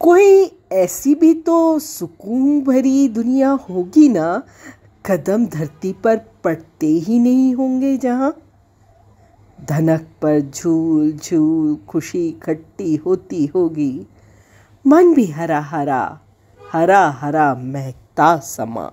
कोई ऐसी भी तो सुकून भरी दुनिया होगी ना कदम धरती पर पड़ते ही नहीं होंगे जहाँ धनक पर झूल झूल खुशी खट्टी होती होगी मन भी हरा हरा हरा हरा महकता समा